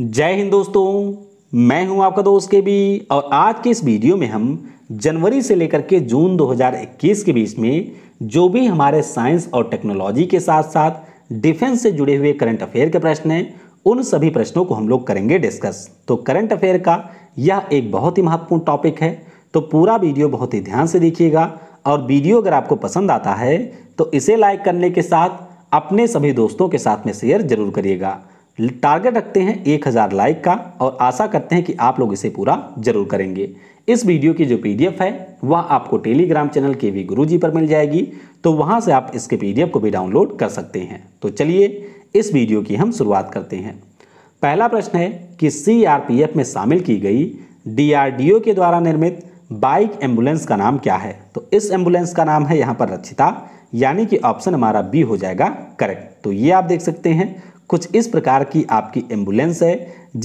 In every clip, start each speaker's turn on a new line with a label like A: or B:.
A: जय हिंद दोस्तों मैं हूं आपका दोस्त के भी और आज के इस वीडियो में हम जनवरी से लेकर के जून 2021 के बीच में जो भी हमारे साइंस और टेक्नोलॉजी के साथ साथ डिफेंस से जुड़े हुए करंट अफेयर के प्रश्न हैं उन सभी प्रश्नों को हम लोग करेंगे डिस्कस तो करंट अफेयर का यह एक बहुत ही महत्वपूर्ण टॉपिक है तो पूरा वीडियो बहुत ही ध्यान से देखिएगा और वीडियो अगर आपको पसंद आता है तो इसे लाइक करने के साथ अपने सभी दोस्तों के साथ में शेयर जरूर करिएगा टारगेट रखते हैं एक हज़ार लाइक का और आशा करते हैं कि आप लोग इसे पूरा जरूर करेंगे इस वीडियो की जो पीडीएफ है वह आपको टेलीग्राम चैनल के वी गुरु जी पर मिल जाएगी तो वहाँ से आप इसके पीडीएफ को भी डाउनलोड कर सकते हैं तो चलिए इस वीडियो की हम शुरुआत करते हैं पहला प्रश्न है कि सी में शामिल की गई डी के द्वारा निर्मित बाइक एम्बुलेंस का नाम क्या है तो इस एम्बुलेंस का नाम है यहाँ पर रक्षिता यानी कि ऑप्शन हमारा बी हो जाएगा करेक्ट तो ये आप देख सकते हैं कुछ इस प्रकार की आपकी एम्बुलेंस है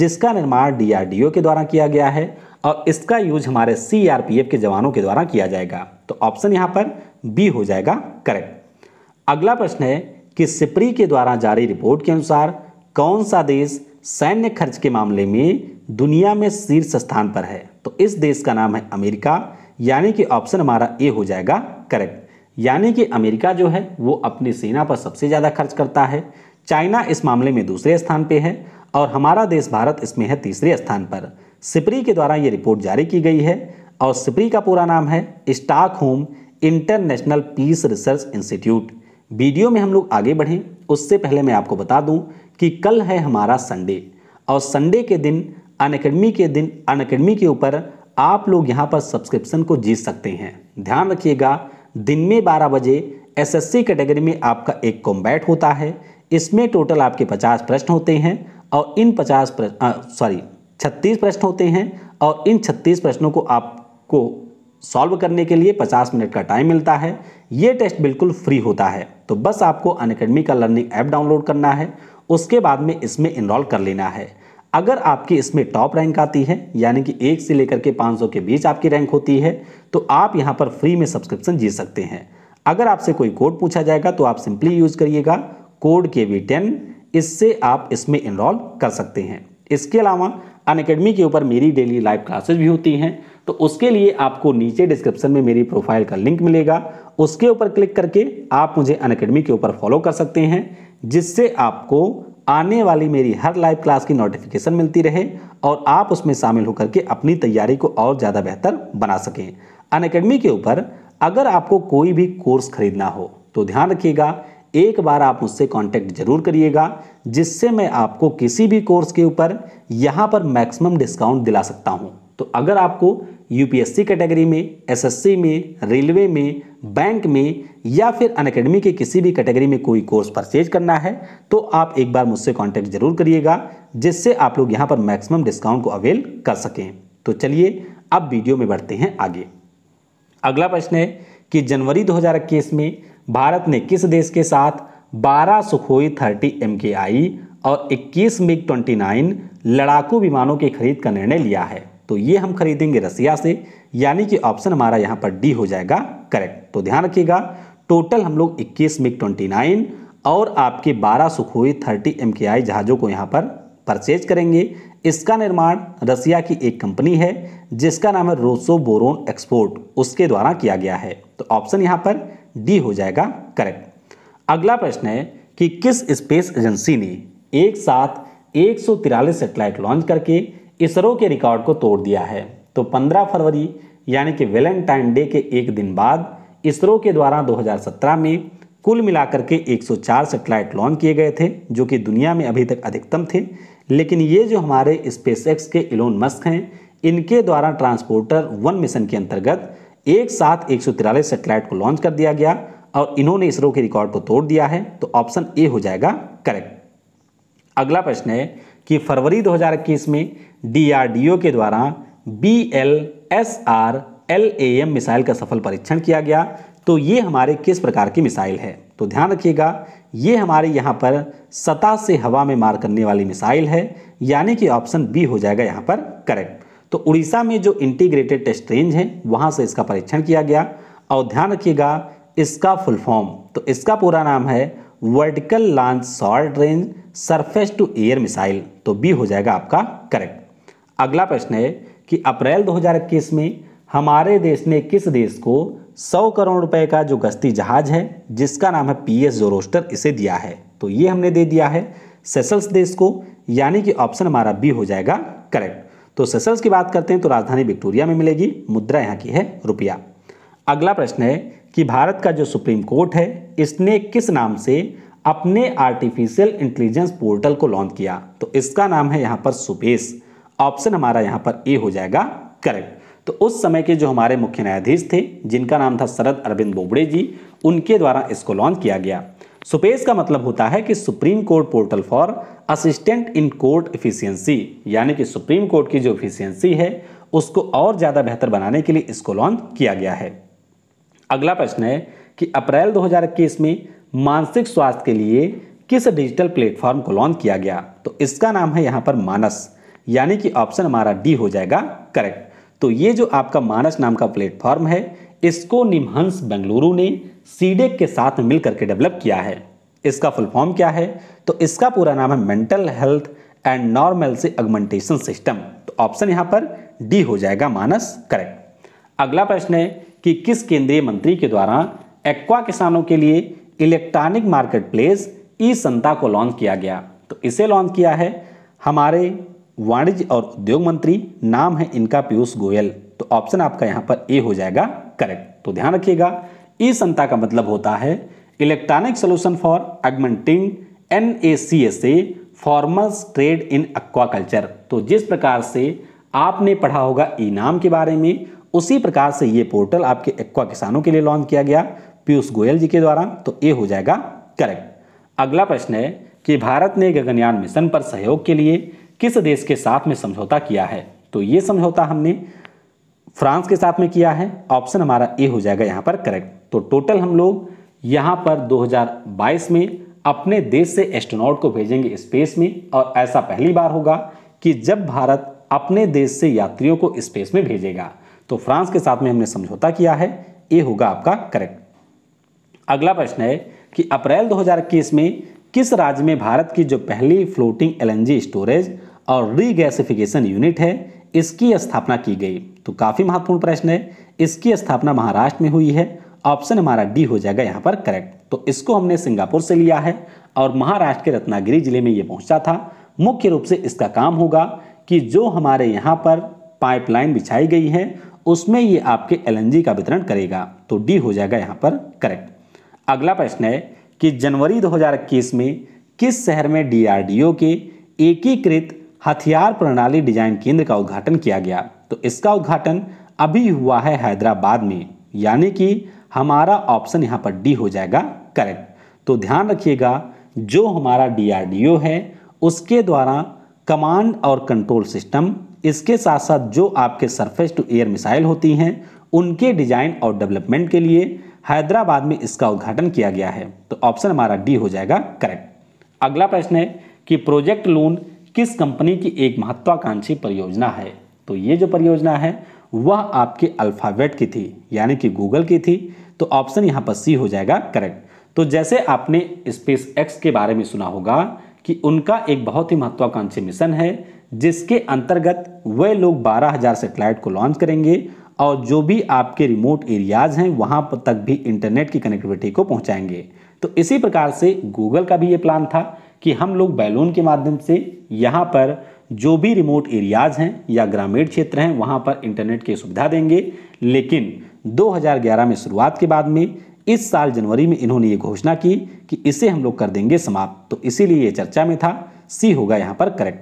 A: जिसका निर्माण डीआरडीओ के द्वारा किया गया है और इसका यूज हमारे सीआरपीएफ के जवानों के द्वारा किया जाएगा तो ऑप्शन यहाँ पर बी हो जाएगा करेक्ट अगला प्रश्न है कि सिपरी के द्वारा जारी रिपोर्ट के अनुसार कौन सा देश सैन्य खर्च के मामले में दुनिया में शीर्ष स्थान पर है तो इस देश का नाम है अमेरिका यानी कि ऑप्शन हमारा ए हो जाएगा करेक्ट यानी कि अमेरिका जो है वो अपनी सेना पर सबसे ज़्यादा खर्च करता है चाइना इस मामले में दूसरे स्थान पर है और हमारा देश भारत इसमें है तीसरे स्थान पर सिपरी के द्वारा ये रिपोर्ट जारी की गई है और सिपरी का पूरा नाम है Stockholm international peace research institute video में हम लोग आगे बढ़ें उससे पहले मैं आपको बता दूं कि कल है हमारा संडे और संडे के दिन अन अकेडमी के दिन अन अकेडमी के ऊपर आप लोग यहाँ पर सब्सक्रिप्शन को जीत सकते हैं ध्यान रखिएगा दिन में बारह बजे सी कैटेगरी में आपका एक कॉम्बैट होता है इसमें टोटल आपके पचास प्रश्न होते हैं और इन पचास प्रश्न सॉरी छत्तीस प्रश्न होते हैं और इन छत्तीस प्रश्नों को आपको सॉल्व करने के लिए पचास मिनट का टाइम मिलता है ये टेस्ट बिल्कुल फ्री होता है तो बस आपको अनकेडमी का लर्निंग ऐप डाउनलोड करना है उसके बाद में इसमें इनरोल कर लेना है अगर आपकी इसमें टॉप रैंक आती है यानी कि एक से लेकर के 500 के बीच आपकी रैंक होती है तो आप यहाँ पर फ्री में सब्सक्रिप्शन जीत सकते हैं अगर आपसे कोई कोड पूछा जाएगा तो आप सिंपली यूज़ करिएगा कोड के वी टेन इससे आप इसमें इनरोल कर सकते हैं इसके अलावा अन अकेडमी के ऊपर मेरी डेली लाइव क्लासेज भी होती हैं तो उसके लिए आपको नीचे डिस्क्रिप्शन में मेरी प्रोफाइल का लिंक मिलेगा उसके ऊपर क्लिक करके आप मुझे अन के ऊपर फॉलो कर सकते हैं जिससे आपको आने वाली मेरी हर लाइव क्लास की नोटिफिकेशन मिलती रहे और आप उसमें शामिल होकर के अपनी तैयारी को और ज़्यादा बेहतर बना सकें अन के ऊपर अगर आपको कोई भी कोर्स खरीदना हो तो ध्यान रखिएगा एक बार आप मुझसे कांटेक्ट जरूर करिएगा जिससे मैं आपको किसी भी कोर्स के ऊपर यहाँ पर मैक्सिमम डिस्काउंट दिला सकता हूँ तो अगर आपको यूपीएससी कैटेगरी में एसएससी में रेलवे में बैंक में या फिर अनकेडमी के किसी भी कैटेगरी में कोई कोर्स परचेज करना है तो आप एक बार मुझसे कॉन्टैक्ट जरूर करिएगा जिससे आप लोग यहाँ पर मैक्सिमम डिस्काउंट को अवेल कर सकें तो चलिए अब वीडियो में बढ़ते हैं आगे अगला प्रश्न है कि जनवरी इक्कीस में भारत ने किस देश के साथ 12 सुखोई 30 एम और 21 मिग 29 लड़ाकू विमानों की खरीद का निर्णय लिया है तो ये हम खरीदेंगे रसिया से यानी कि ऑप्शन हमारा यहाँ पर डी हो जाएगा करेक्ट तो ध्यान रखिएगा टोटल हम लोग इक्कीस मिग ट्वेंटी और आपके 12 सुखोई 30 एम जहाज़ों को यहाँ पर परचेज करेंगे इसका निर्माण रसिया की एक कंपनी है जिसका नाम है रोसो बोरोन एक्सपोर्ट उसके द्वारा किया गया है तो ऑप्शन यहाँ पर डी हो जाएगा करेक्ट अगला प्रश्न है कि किस स्पेस एजेंसी ने एक साथ एक सैटेलाइट लॉन्च करके इसरो के रिकॉर्ड को तोड़ दिया है तो 15 फरवरी यानी कि वैलेंटाइन डे के एक दिन बाद इसरो के द्वारा 2017 में कुल मिलाकर के 104 सैटेलाइट लॉन्च किए गए थे जो कि दुनिया में अभी तक अधिकतम थे लेकिन ये जो हमारे स्पेसएक्स के इलोन मस्क हैं इनके द्वारा ट्रांसपोर्टर वन मिशन के अंतर्गत एक साथ एक सैटेलाइट को लॉन्च कर दिया गया और इन्होंने इसरो के रिकॉर्ड को तोड़ दिया है तो ऑप्शन ए हो जाएगा करेक्ट अगला प्रश्न है कि फरवरी 2021 में डीआरडीओ के द्वारा B L S R L A M missile का सफल परीक्षण किया गया तो ये हमारे किस प्रकार की मिसाइल है तो ध्यान रखिएगा ये हमारे यहाँ पर सतह से हवा में मार करने वाली मिसाइल है यानी कि ऑप्शन बी हो जाएगा यहाँ पर करेक्ट तो उड़ीसा में जो इंटीग्रेटेड टेस्ट रेंज है वहां से इसका परीक्षण किया गया और ध्यान रखिएगा इसका फुल फॉर्म तो इसका पूरा नाम है vertical launch short range surface to air missile तो बी हो जाएगा आपका करेक्ट अगला प्रश्न है कि अप्रैल 2021 में हमारे देश ने किस देश को 100 करोड़ रुपए का जो गश्ती जहाज है जिसका नाम है पी एस जोरोस्टर इसे दिया है तो ये हमने दे दिया है सेसल्स देश को यानी कि ऑप्शन हमारा बी हो जाएगा करेक्ट तो सेसल्स की बात करते हैं तो राजधानी विक्टोरिया में मिलेगी मुद्रा यहाँ की है रुपया अगला प्रश्न है कि भारत का जो सुप्रीम कोर्ट है इसने किस नाम से अपने आर्टिफिशियल इंटेलिजेंस पोर्टल को लॉन्च किया तो इसका नाम है यहाँ पर सुपेश ऑप्शन हमारा यहाँ पर ए हो जाएगा करेक्ट तो उस समय के जो हमारे मुख्य न्यायाधीश थे जिनका नाम था शरद अरविंद बोबड़े जी उनके द्वारा इसको लॉन्च किया गया सुपेस का मतलब होता है कि Supreme Court portal for assistant in court efficiency यानी कि सुप्रीम कोर्ट की जो इफिशियंसी है उसको और ज़्यादा बेहतर बनाने के लिए इसको लॉन्च किया गया है अगला प्रश्न है कि अप्रैल दो में मानसिक स्वास्थ्य के लिए किस डिजिटल प्लेटफॉर्म को लॉन्च किया गया तो इसका नाम है यहाँ पर मानस यानी कि ऑप्शन हमारा डी हो जाएगा करेक्ट तो ये जो आपका मानस नाम का प्लेटफॉर्म है इसको निमहंस बेंगलुरु ने सीडेक के साथ मिलकर के डेवलप किया है इसका फुल फॉर्म क्या है तो इसका पूरा नाम है mental health and normalcy augmentation system तो ऑप्शन यहां पर डी हो जाएगा मानस करेक्ट अगला प्रश्न है कि किस केंद्रीय मंत्री के द्वारा एक्वा किसानों के लिए electronic market place E Santa को लॉन्च किया गया तो इसे लॉन्च किया है हमारे वाणिज्य और उद्योग मंत्री नाम है इनका पीयूष गोयल तो ऑप्शन आपका यहां पर ए हो जाएगा करेक्ट तो ध्यान रखिएगा ई संता का मतलब होता है electronic solution for augmenting N A C S A farmers trade in aquaculture तो जिस प्रकार से आपने पढ़ा होगा ई नाम के बारे में उसी प्रकार से ये पोर्टल आपके एक्वा किसानों के लिए लॉन्च किया गया पीयूष गोयल जी के द्वारा तो ये हो जाएगा करेक्ट अगला प्रश्न है कि भारत ने गगनयान मिशन पर सहयोग के लिए किस देश के साथ में समझौता किया है तो ये समझौता हमने फ्रांस के साथ में किया है ऑप्शन हमारा ए हो जाएगा यहाँ पर करेक्ट तो टोटल हम लोग यहाँ पर 2022 में अपने देश से एस्ट्रोनॉट को भेजेंगे स्पेस में और ऐसा पहली बार होगा कि जब भारत अपने देश से यात्रियों को स्पेस में भेजेगा तो फ्रांस के साथ में हमने समझौता किया है ये होगा आपका करेक्ट अगला प्रश्न है कि अप्रैल 2021 में किस राज्य में भारत की जो पहली फ्लोटिंग एलएनजी स्टोरेज और रीगैसिफिकेशन यूनिट है इसकी स्थापना की गई तो काफ़ी महत्वपूर्ण प्रश्न है इसकी स्थापना महाराष्ट्र में हुई है ऑप्शन हमारा डी हो जाएगा यहाँ पर करेक्ट तो इसको हमने सिंगापुर से लिया है और महाराष्ट्र के रत्नागिरी जिले में ये पहुँचा था मुख्य रूप से इसका काम होगा कि जो हमारे यहाँ पर पाइपलाइन बिछाई गई है उसमें ये आपके एलएनजी का वितरण करेगा तो डी हो जाएगा यहाँ पर करेक्ट अगला प्रश्न है कि जनवरी 2021 में किस शहर में डीआरडीओ के एकीकृत हथियार प्रणाली डिजाइन केंद्र का उद्घाटन किया गया तो इसका उद्घाटन अभी हुआ है हैदराबाद में यानी कि हमारा ऑप्शन यहाँ पर डी हो जाएगा करेक्ट तो ध्यान रखिएगा जो हमारा डी है उसके द्वारा कमांड और कंट्रोल सिस्टम इसके साथ साथ जो आपके सरफेस टू एयर मिसाइल होती हैं उनके डिजाइन और डेवलपमेंट के लिए हैदराबाद में इसका उद्घाटन किया गया है तो ऑप्शन हमारा डी हो जाएगा करेक्ट अगला प्रश्न है कि प्रोजेक्ट लोन किस कंपनी की एक महत्वाकांक्षी परियोजना है तो ये जो परियोजना है वह आपके अल्फ़ाबेट की थी यानी कि गूगल की थी तो ऑप्शन यहाँ पर सी हो जाएगा करेक्ट तो जैसे आपने स्पेस एक्स के बारे में सुना होगा कि उनका एक बहुत ही महत्वाकांक्षी मिशन है जिसके अंतर्गत वे लोग बारह हज़ार सेटेलाइट को लॉन्च करेंगे और जो भी आपके रिमोट एरियाज़ हैं वहाँ पर तक भी इंटरनेट की कनेक्टिविटी को पहुँचाएंगे तो इसी प्रकार से गूगल का भी ये प्लान था कि हम लोग बैलून के माध्यम से यहाँ पर जो भी रिमोट एरियाज़ हैं या ग्रामीण क्षेत्र हैं वहाँ पर इंटरनेट की सुविधा देंगे लेकिन 2011 में शुरुआत के बाद में इस साल जनवरी में इन्होंने ये घोषणा की कि इसे हम लोग कर देंगे समाप्त तो इसीलिए ये चर्चा में था सी होगा यहाँ पर करेक्ट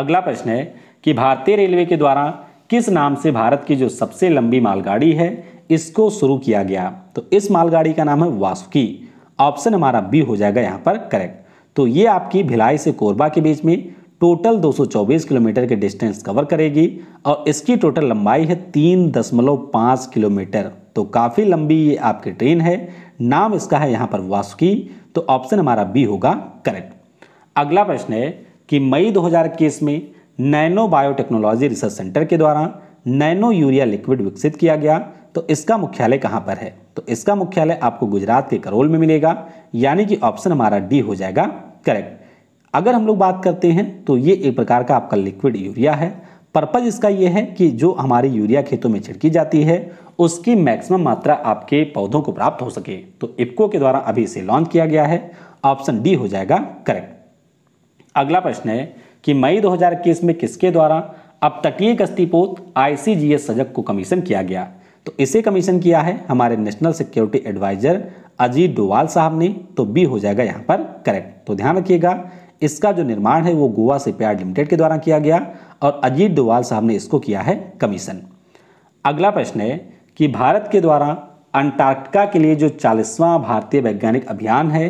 A: अगला प्रश्न है कि भारतीय रेलवे के द्वारा किस नाम से भारत की जो सबसे लंबी मालगाड़ी है इसको शुरू किया गया तो इस मालगाड़ी का नाम है वासुकी ऑप्शन हमारा बी हो जाएगा यहाँ पर करेक्ट तो ये आपकी भिलाई से कोरबा के बीच में टोटल 224 किलोमीटर के डिस्टेंस कवर करेगी और इसकी टोटल लंबाई है तीन दशमलव पाँच किलोमीटर तो काफ़ी लंबी ये आपकी ट्रेन है नाम इसका है यहाँ पर वासुकी तो ऑप्शन हमारा बी होगा करेक्ट
B: अगला प्रश्न है
A: कि मई 2021 में नैनो बायोटेक्नोलॉजी रिसर्च सेंटर के द्वारा नैनो यूरिया लिक्विड विकसित किया गया तो इसका मुख्यालय कहाँ पर है तो इसका मुख्यालय आपको गुजरात के करोल में मिलेगा यानी कि ऑप्शन हमारा डी हो जाएगा करेक्ट अगर हम लोग बात करते हैं तो ये एक प्रकार का आपका लिक्विड यूरिया है पर्पज़ इसका ये है कि जो हमारी यूरिया खेतों में छिड़की जाती है उसकी मैक्सिमम मात्रा आपके पौधों को प्राप्त हो सके तो इपको के द्वारा अभी इसे लॉन्च किया गया है ऑप्शन डी हो जाएगा करेक्ट अगला प्रश्न है कि मई 2021 में किसके द्वारा अब तटीय गश्तीपोत आईसीजीएस सजग को कमीशन किया गया तो इसे कमीशन किया है हमारे national security adviser Ajit Doval साहब ने तो बी हो जाएगा यहां पर करेक्ट तो ध्यान रखिएगा इसका जो निर्माण है वो गोवा से प्यार लिमिटेड के द्वारा किया गया और अजीत डोवाल साहब ने इसको किया है कमीशन अगला प्रश्न है कि भारत के द्वारा अंटार्कटिका के लिए जो चालीसवां भारतीय वैज्ञानिक अभियान है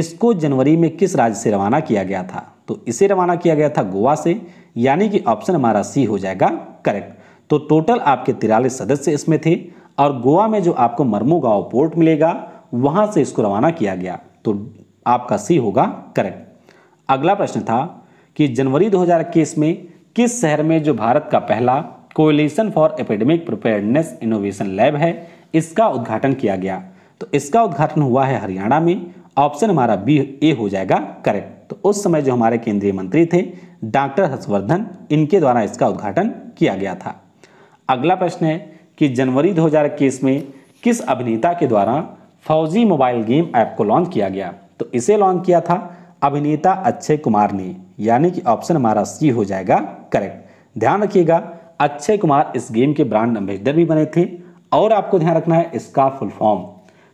A: इसको जनवरी में किस राज्य से रवाना किया गया था तो इसे रवाना किया गया था गोवा से यानी कि ऑप्शन हमारा सी हो जाएगा करेक्ट तो टोटल आपके तिरालीस सदस्य इसमें थे और गोवा में जो आपको मरमू गांव पोर्ट मिलेगा वहां से इसको रवाना किया गया तो आपका सी होगा करेक्ट अगला प्रश्न था कि जनवरी 2021 में किस शहर में जो भारत का पहला coalition for epidemic preparedness innovation lab है इसका उद्घाटन किया गया तो इसका उद्घाटन हुआ है हरियाणा में ऑप्शन हमारा बी ए हो जाएगा करेक्ट तो उस समय जो हमारे केंद्रीय मंत्री थे डॉक्टर हर्षवर्धन इनके द्वारा इसका उद्घाटन किया गया था अगला प्रश्न है कि जनवरी 2021 में किस अभिनेता के द्वारा फौजी मोबाइल गेम ऐप को लॉन्च किया गया तो इसे लॉन्च किया था अभिनेता अक्षय कुमार ने यानी कि ऑप्शन हमारा सी हो जाएगा करेक्ट ध्यान रखिएगा अक्षय कुमार इस गेम के ब्रांड एम्बेसडर भी बने थे और आपको ध्यान रखना है इसका फुल फॉर्म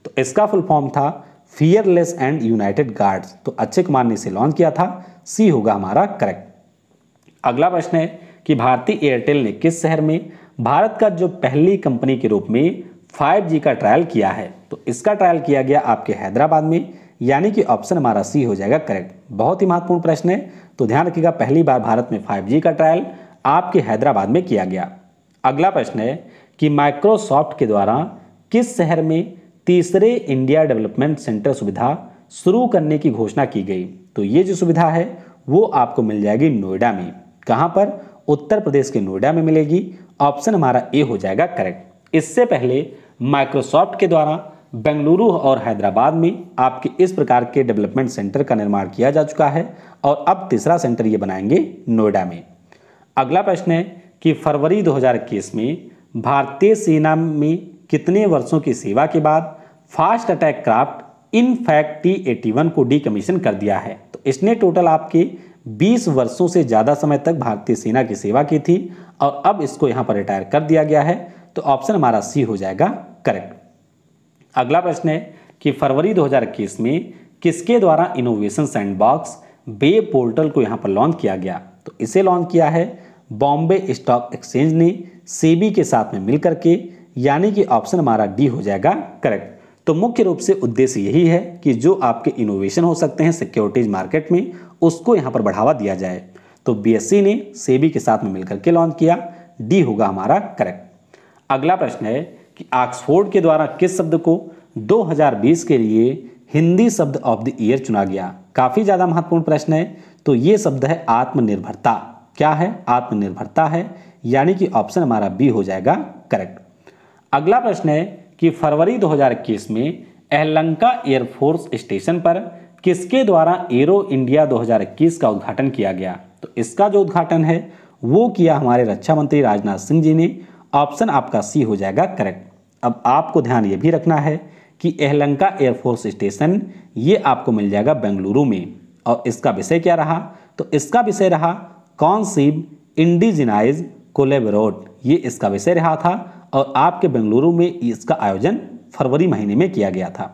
A: तो इसका फुल फॉर्म था फियरलेस एंड यूनाइटेड गार्ड्स तो अक्षय कुमार ने इसे लॉन्च किया था सी होगा हमारा करेक्ट अगला प्रश्न है कि भारतीय एयरटेल ने किस शहर में भारत का जो पहली कंपनी के रूप में 5G का ट्रायल किया है तो इसका ट्रायल किया गया आपके हैदराबाद में यानी कि ऑप्शन हमारा सी हो जाएगा करेक्ट बहुत ही महत्वपूर्ण प्रश्न है तो ध्यान रखिएगा पहली बार भारत में 5G का ट्रायल आपके हैदराबाद में किया गया
B: अगला प्रश्न है
A: कि माइक्रोसॉफ्ट के द्वारा किस शहर में तीसरे इंडिया डेवलपमेंट सेंटर सुविधा शुरू करने की घोषणा की गई तो ये जो सुविधा है वो आपको मिल जाएगी नोएडा में कहाँ पर उत्तर प्रदेश के नोएडा में मिलेगी ऑप्शन हमारा ए हो जाएगा करेक्ट इससे पहले माइक्रोसॉफ्ट के द्वारा बेंगलुरु और हैदराबाद में आपके इस प्रकार के डेवलपमेंट सेंटर का निर्माण किया जा चुका है और अब तीसरा सेंटर ये बनाएंगे नोएडा में अगला प्रश्न है कि फरवरी 2021 में भारतीय सेना में कितने वर्षों की सेवा के बाद fast attack craft in fact T eighty को डीकमीशन कर दिया है तो इसने टोटल आपके 20 वर्षों से ज़्यादा समय तक भारतीय सेना की सेवा की थी और अब इसको यहाँ पर रिटायर कर दिया गया है तो ऑप्शन हमारा सी हो जाएगा करेक्ट अगला प्रश्न है कि फरवरी 2021 में किसके द्वारा इनोवेशन सैंडबॉक्स बे पोर्टल को यहाँ पर लॉन्च किया गया तो इसे लॉन्च किया है बॉम्बे स्टॉक एक्सचेंज ने सेबी के साथ में मिलकर के यानी कि ऑप्शन हमारा डी हो जाएगा करेक्ट तो मुख्य रूप से उद्देश्य यही है कि जो आपके इनोवेशन हो सकते हैं सिक्योरिटीज मार्केट में उसको यहाँ पर बढ़ावा दिया जाए तो बी e ने सेबी के साथ में मिलकर के लॉन्च किया डी होगा हमारा करेक्ट अगला प्रश्न है कि ऑक्सफोर्ड के द्वारा किस शब्द को 2020 के लिए हिंदी शब्द ऑफ द ईयर चुना गया काफ़ी ज़्यादा महत्वपूर्ण प्रश्न है तो ये शब्द है आत्मनिर्भरता क्या है आत्मनिर्भरता है यानी कि ऑप्शन हमारा बी हो जाएगा करेक्ट अगला प्रश्न है कि फरवरी 2021 में एहलंका एयरफोर्स स्टेशन पर किसके द्वारा एरो इंडिया 2021 का उद्घाटन किया गया तो इसका जो उद्घाटन है वो किया हमारे रक्षा मंत्री राजनाथ सिंह जी ने ऑप्शन आपका सी हो जाएगा करेक्ट अब आपको ध्यान ये भी रखना है कि एहलंका एयरफोर्स स्टेशन ये आपको मिल जाएगा बेंगलुरु में और इसका विषय क्या रहा तो इसका विषय रहा सी इंडिजिनाइज कोलेबरोड ये इसका विषय रहा था और आपके बेंगलुरु में इसका आयोजन फरवरी महीने में किया गया था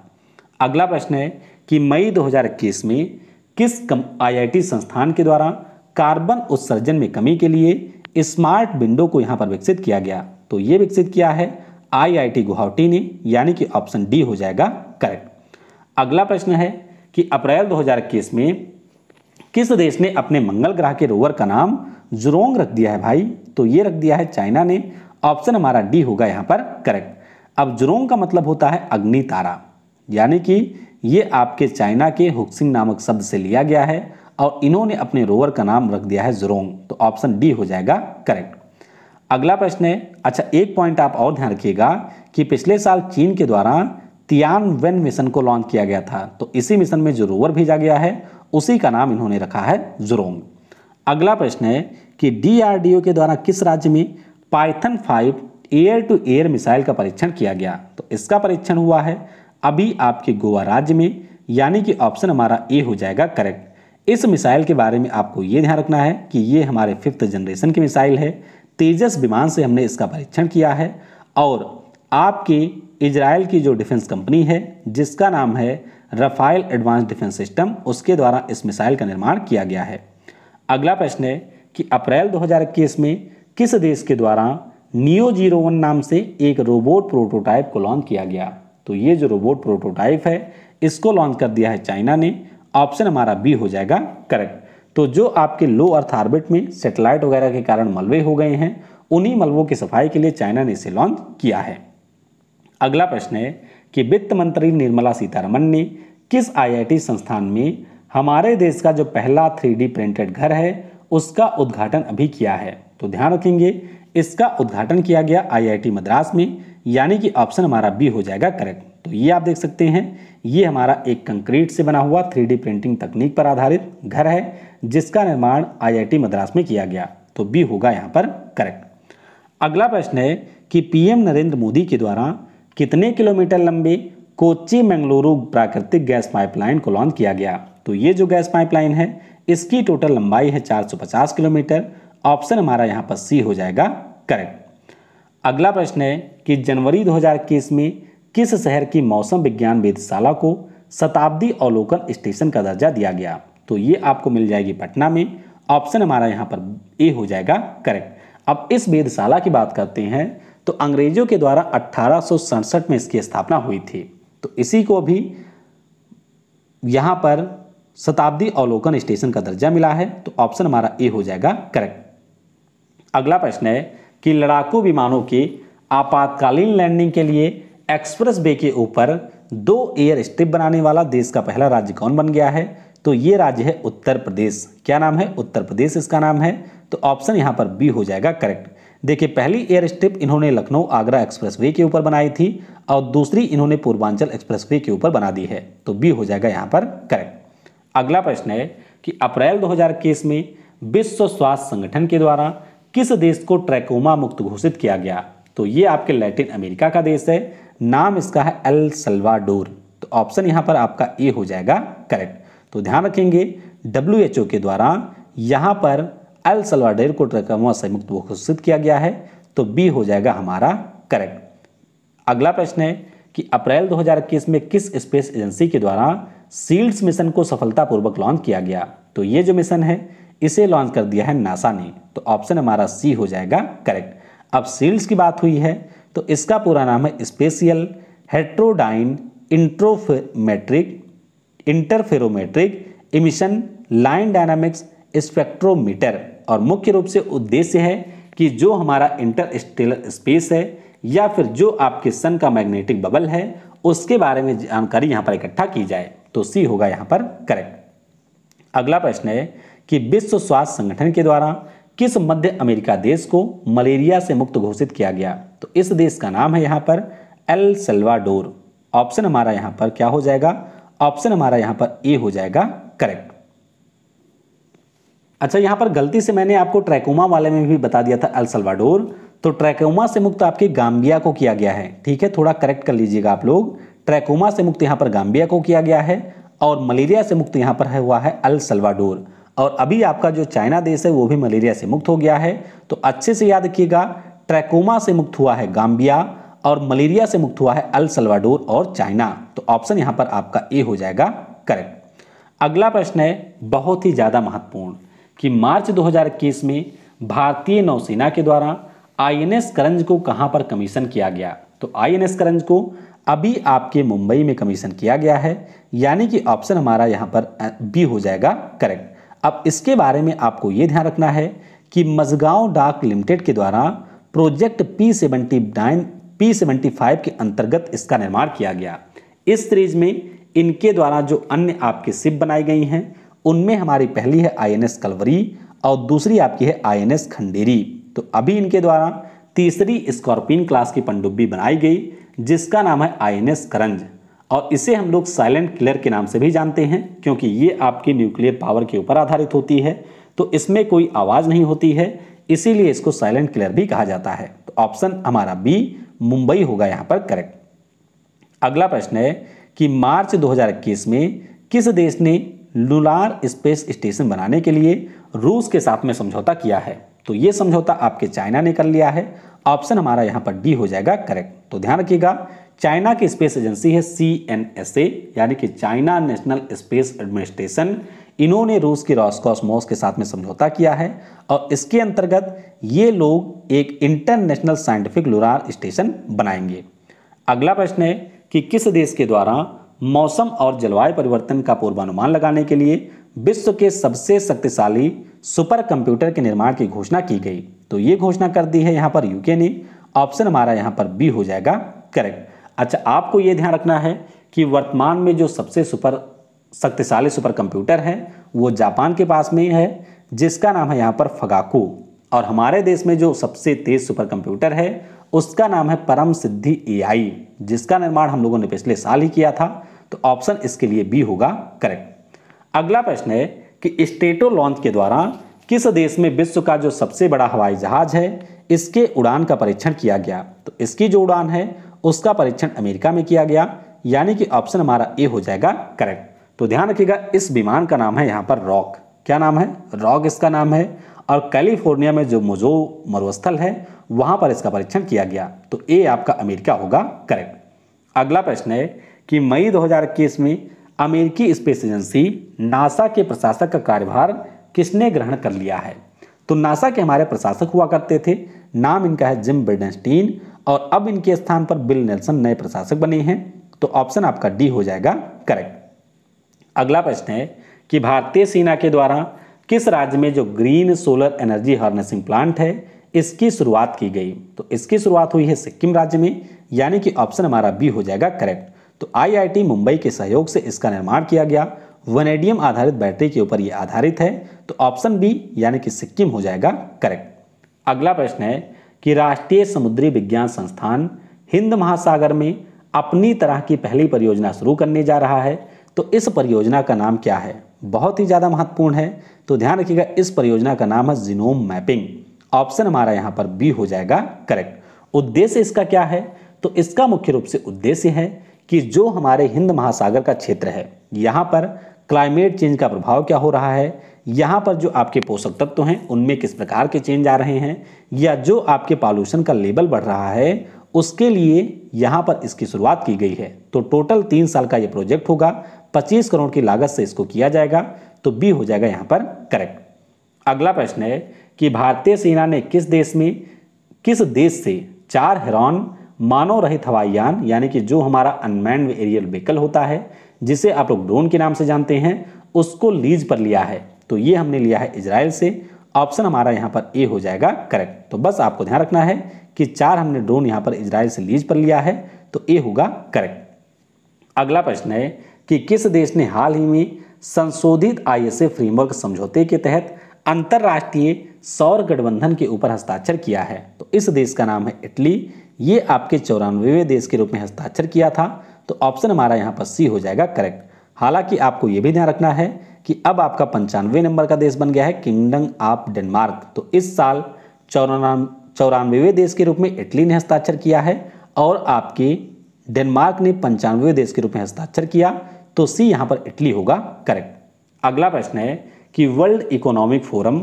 A: अगला प्रश्न है कि मई 2021 में किस कम आईआईटी संस्थान के द्वारा कार्बन उत्सर्जन में कमी के लिए स्मार्ट विंडो को यहाँ पर विकसित किया गया तो ये विकसित किया है आईआईटी गुवाहाटी ने यानी कि ऑप्शन डी हो जाएगा करेक्ट अगला प्रश्न है कि अप्रैल 2021 में किस देश ने अपने मंगल ग्रह के रोवर का नाम जुरोंग रख दिया है भाई तो ये रख दिया है चाइना ने ऑप्शन हमारा डी होगा यहाँ पर करेक्ट अब जुरोंग का मतलब होता है अग्नि तारा यानी कि ये आपके चाइना के हुक्सिंग नामक शब्द से लिया गया है और इन्होंने अपने रोवर का नाम रख दिया है जुरोंग तो ऑप्शन डी हो जाएगा करेक्ट अगला प्रश्न है अच्छा एक पॉइंट आप और ध्यान रखिएगा कि पिछले साल चीन के द्वारा तियान वेन मिशन को लॉन्च किया गया था तो इसी मिशन में जो रोवर भेजा गया है उसी का नाम इन्होंने रखा है जुरोंग अगला प्रश्न है कि डीआरडीओ के द्वारा किस राज्य में Python five air to air missile का परीक्षण किया गया तो इसका परीक्षण हुआ है अभी आपके गोवा राज्य में यानी कि ऑप्शन हमारा ए हो जाएगा करेक्ट इस मिसाइल के बारे में आपको ये ध्यान रखना है कि ये हमारे फिफ्थ जनरेशन की मिसाइल है तेजस विमान से हमने इसका परीक्षण किया है और आपके इजराइल की जो डिफेंस कंपनी है जिसका नाम है रफाइल एडवांस डिफेंस सिस्टम उसके द्वारा इस मिसाइल का निर्माण किया गया है अगला प्रश्न है कि अप्रैल 2021 में किस देश के द्वारा नियो जीरो वन नाम से एक रोबोट प्रोटोटाइप को लॉन्च किया गया तो ये जो रोबोट प्रोटोटाइप है इसको लॉन्च कर दिया है चाइना ने ऑप्शन हमारा बी हो जाएगा करेक्ट तो जो आपके लो अर्थ ऑर्बिट में सेटेलाइट वगैरह के कारण मलबे हो गए हैं उन्हीं मलबों की सफाई के लिए चाइना ने इसे लॉन्च किया है
B: अगला प्रश्न है
A: कि वित्त मंत्री निर्मला सीतारमन ने किस आईआईटी संस्थान में हमारे देश का जो पहला थ्री प्रिंटेड घर है उसका उद्घाटन अभी किया है तो ध्यान रखेंगे इसका उद्घाटन किया गया आईआईटी मद्रास में यानी कि ऑप्शन हमारा बी हो जाएगा करेक्ट तो ये आप देख सकते हैं ये हमारा एक कंक्रीट से बना हुआ थ्री प्रिंटिंग तकनीक पर आधारित घर है जिसका निर्माण आईआईटी मद्रास में किया गया तो बी होगा यहाँ पर करेक्ट
B: अगला प्रश्न है कि
A: पीएम नरेंद्र मोदी के द्वारा कितने किलोमीटर लंबे कोची मंगलुरु प्राकृतिक गैस पाइपलाइन को लॉन्च किया गया तो ये जो गैस पाइपलाइन है इसकी टोटल लंबाई है 450 किलोमीटर ऑप्शन हमारा यहाँ पर सी हो जाएगा करेक्ट अगला प्रश्न है कि जनवरी दो में किस शहर की मौसम विज्ञान वेधशाला को शताब्दी अवलोकन स्टेशन का दर्जा दिया गया तो ये आपको मिल जाएगी पटना में ऑप्शन हमारा यहाँ पर ए हो जाएगा करेक्ट अब इस वेधशाला की बात करते हैं तो अंग्रेजों के द्वारा अट्ठारह में इसकी स्थापना हुई थी तो इसी को भी यहाँ पर शताब्दी अवलोकन स्टेशन का दर्जा मिला है तो ऑप्शन हमारा ए हो जाएगा करेक्ट अगला प्रश्न है कि लड़ाकू विमानों के आपातकालीन लैंडिंग के लिए एक्सप्रेस वे के ऊपर दो एयर स्ट्रिप बनाने वाला देश का पहला राज्य कौन बन गया है तो ये राज्य है उत्तर प्रदेश क्या नाम है उत्तर प्रदेश इसका नाम है तो ऑप्शन यहाँ पर बी हो जाएगा करेक्ट देखिए पहली एयर स्ट्रिप इन्होंने लखनऊ आगरा एक्सप्रेसवे के ऊपर बनाई थी और दूसरी इन्होंने पूर्वांचल एक्सप्रेसवे के ऊपर बना दी है तो बी हो जाएगा यहाँ पर करेक्ट अगला प्रश्न है कि अप्रैल 2021 में विश्व स्वास्थ्य संगठन के द्वारा किस देश को ट्रैकोमा मुक्त घोषित किया गया तो ये आपके लैटिन अमेरिका का देश है नाम इसका है एल सल्वाडोर तो ऑप्शन यहाँ पर आपका ए हो जाएगा करेक्ट तो ध्यान रखेंगे डब्ल्यू के द्वारा यहाँ पर एल सलवाडेर को ट्रक मुक्त घोषित किया गया है तो बी हो जाएगा हमारा करेक्ट अगला प्रश्न है कि अप्रैल 2021 में किस स्पेस एजेंसी के द्वारा सील्ड्स मिशन को सफलतापूर्वक लॉन्च किया गया तो ये जो मिशन है इसे लॉन्च कर दिया है नासा ने तो ऑप्शन हमारा सी हो जाएगा करेक्ट अब सील्ड्स की बात हुई है तो इसका पूरा नाम है spatial heterodyne interferometric interferometric emission line dynamics spectrometer और मुख्य रूप से उद्देश्य है कि जो हमारा इंटर स्पेस है या फिर जो आपके सन का मैग्नेटिक बबल है उसके बारे में जानकारी यहाँ पर इकट्ठा की जाए तो सी होगा यहाँ पर करेक्ट अगला प्रश्न है कि विश्व स्वास्थ्य संगठन के द्वारा किस मध्य अमेरिका देश को मलेरिया से मुक्त घोषित किया गया तो इस देश का नाम है यहाँ पर एल सल्वाडोर ऑप्शन हमारा यहाँ पर क्या हो जाएगा ऑप्शन हमारा यहां पर ए हो जाएगा करेक्ट अच्छा यहां पर गलती से मैंने आपको ट्रैकोमा वाले में भी बता दिया था अल्सलवाडोर तो ट्रैकोमा से मुक्त आपके गांबिया को किया गया है ठीक है थोड़ा करेक्ट कर लीजिएगा आप लोग ट्रैकोमा से मुक्त यहां पर गांबिया को किया गया है और मलेरिया से मुक्त यहां पर है हुआ है अल्सलवाडोर और अभी आपका जो चाइना देश है वो भी मलेरिया से मुक्त हो गया है तो अच्छे से याद रखिएगा ट्रैकोमा से मुक्त हुआ है गांबिया और मलेरिया से मुक्त हुआ है अल सलवाडोर और चाइना तो ऑप्शन यहाँ पर आपका ए हो जाएगा करेक्ट अगला प्रश्न है बहुत ही ज़्यादा महत्वपूर्ण कि मार्च 2021 में भारतीय नौसेना के द्वारा आईएनएस करंज को कहां पर कमीशन किया गया तो आईएनएस करंज को अभी आपके मुंबई में कमीशन किया गया है यानी कि ऑप्शन हमारा यहां पर बी हो जाएगा करेक्ट अब इसके बारे में आपको ये ध्यान रखना है कि मजगांव डाक लिमिटेड के द्वारा project P seventy nine P seventy five के अंतर्गत इसका निर्माण किया गया इस सीरीज में इनके द्वारा जो अन्य आपकी सिप बनाई गई हैं उनमें हमारी पहली है आईएनएस कलवरी और दूसरी आपकी है आईएनएस खंडेरी तो अभी इनके द्वारा तीसरी स्कॉर्पियन क्लास की पनडुब्बी बनाई गई जिसका नाम है आई करंज और इसे हम लोग साइलेंट क्लियर के नाम से भी जानते हैं क्योंकि ये आपकी न्यूक्लियर पावर के ऊपर आधारित होती है तो इसमें कोई आवाज़ नहीं होती है इसीलिए इसको साइलेंट क्लियर भी कहा जाता है तो ऑप्शन हमारा बी मुंबई होगा यहाँ पर करेक्ट अगला प्रश्न है कि मार्च 2021 में किस देश ने लुलार स्पेस स्टेशन बनाने के लिए रूस के साथ में समझौता किया है तो ये समझौता आपके चाइना ने कर लिया है ऑप्शन हमारा यहाँ पर डी हो जाएगा करेक्ट तो ध्यान रखिएगा चाइना की स्पेस एजेंसी है सी एन एस ए यानी कि चाइना नेशनल स्पेस एडमिनिस्ट्रेशन इन्होंने रूस की मोस के साथ में समझौता किया है और इसके अंतर्गत ये लोग एक इंटरनेशनल साइंटिफिक लुरार स्टेशन बनाएंगे अगला प्रश्न है कि किस देश के द्वारा मौसम और जलवायु परिवर्तन का पूर्वानुमान लगाने के लिए विश्व के सबसे शक्तिशाली सुपर कंप्यूटर के निर्माण की घोषणा की गई तो ये घोषणा कर दी है यहाँ पर यूके ने ऑप्शन हमारा यहाँ पर बी हो जाएगा करेक्ट अच्छा आपको ये ध्यान रखना है कि वर्तमान में जो सबसे सुपर शक्तिशाली सुपर कंप्यूटर है वो जापान के पास में ही है जिसका नाम है यहाँ पर फगाकू और हमारे देश में जो सबसे तेज़ सुपर कंप्यूटर है उसका नाम है परम सिद्धि एआई जिसका निर्माण हम लोगों ने पिछले साल ही किया था तो ऑप्शन इसके लिए बी होगा करेक्ट अगला प्रश्न है कि स्टेटो लॉन्च के द्वारा किस देश में विश्व का जो सबसे बड़ा हवाई जहाज़ है इसके उड़ान का परीक्षण किया गया तो इसकी जो उड़ान है उसका परीक्षण अमेरिका में किया गया यानी कि ऑप्शन हमारा ए हो जाएगा करेक्ट तो ध्यान रखिएगा इस विमान का नाम है यहाँ पर रॉक क्या नाम है रॉक इसका नाम है और कैलिफोर्निया में जो मोजो मरुस्थल है वहां पर इसका परीक्षण किया गया तो ए आपका अमेरिका होगा करेक्ट अगला प्रश्न है कि मई 2021 में अमेरिकी स्पेस एजेंसी नासा के प्रशासक का कार्यभार किसने ग्रहण कर लिया है तो नासा के हमारे प्रशासक हुआ करते थे नाम इनका है जिम बेडनस्टीन और अब इनके स्थान पर बिल नेल्सन नए प्रशासक बने हैं तो ऑप्शन आपका डी हो जाएगा करेक्ट अगला प्रश्न है कि भारतीय सेना के द्वारा किस राज्य में जो green solar energy harnessing plant है इसकी शुरुआत की गई तो इसकी शुरुआत हुई है सिक्किम राज्य में यानी कि ऑप्शन हमारा बी हो जाएगा करेक्ट तो आईआईटी मुंबई के सहयोग से इसका निर्माण किया गया वनेडियम आधारित बैटरी के ऊपर यह आधारित है तो ऑप्शन बी यानी कि सिक्किम हो जाएगा करेक्ट अगला प्रश्न है कि राष्ट्रीय समुद्री विज्ञान संस्थान हिंद महासागर में अपनी तरह की पहली परियोजना शुरू करने जा रहा है तो इस परियोजना का नाम क्या है बहुत ही ज़्यादा महत्वपूर्ण है तो ध्यान रखिएगा इस परियोजना का नाम है जीनोम मैपिंग ऑप्शन हमारा यहाँ पर बी हो जाएगा करेक्ट उद्देश्य इसका क्या है तो इसका मुख्य रूप से उद्देश्य है कि जो हमारे हिंद महासागर का क्षेत्र है यहाँ पर क्लाइमेट चेंज का प्रभाव क्या हो रहा है यहाँ पर जो आपके पोषक तत्व हैं उनमें किस प्रकार के चेंज आ रहे हैं या जो आपके पॉल्यूशन का लेवल बढ़ रहा है उसके लिए यहाँ पर इसकी शुरुआत की गई है तो टोटल तीन साल का ये प्रोजेक्ट होगा पच्चीस करोड़ की लागत से इसको किया जाएगा तो बी हो जाएगा यहाँ पर करेक्ट अगला प्रश्न है कि भारतीय सेना ने किस देश में किस देश से चार हेरॉन मानव रहित हवाई यान यानी कि जो हमारा अनमैंड एरियल व्हीकल होता है जिसे आप लोग ड्रोन के नाम से जानते हैं उसको लीज पर लिया है तो ये हमने लिया है इसराइल से ऑप्शन हमारा यहाँ पर ए हो जाएगा करेक्ट तो बस आपको ध्यान रखना है कि चार हमने ड्रोन यहाँ पर इसराइल से लीज पर लिया है तो ए होगा करेक्ट अगला प्रश्न है कि किस देश ने हाल ही में संशोधित आईएसए फ्रेमवर्क समझौते के तहत अंतर्राष्ट्रीय सौर गठबंधन के ऊपर हस्ताक्षर किया है तो इस देश का नाम है इटली ये आपके चौरानवेवें देश के रूप में हस्ताक्षर किया था तो ऑप्शन हमारा यहाँ पर सी हो जाएगा करेक्ट हालांकि आपको ये भी ध्यान रखना है कि अब आपका पंचानवे नंबर का देश बन गया है किंगडम ऑफ डेनमार्क तो इस साल चौरानवे चौरानवेवें देश के रूप में इटली ने हस्ताक्षर किया है और आपके डेनमार्क ने पंचानवे देश के रूप में हस्ताक्षर किया तो सी यहाँ पर इटली होगा करेक्ट अगला प्रश्न है कि World Economic Forum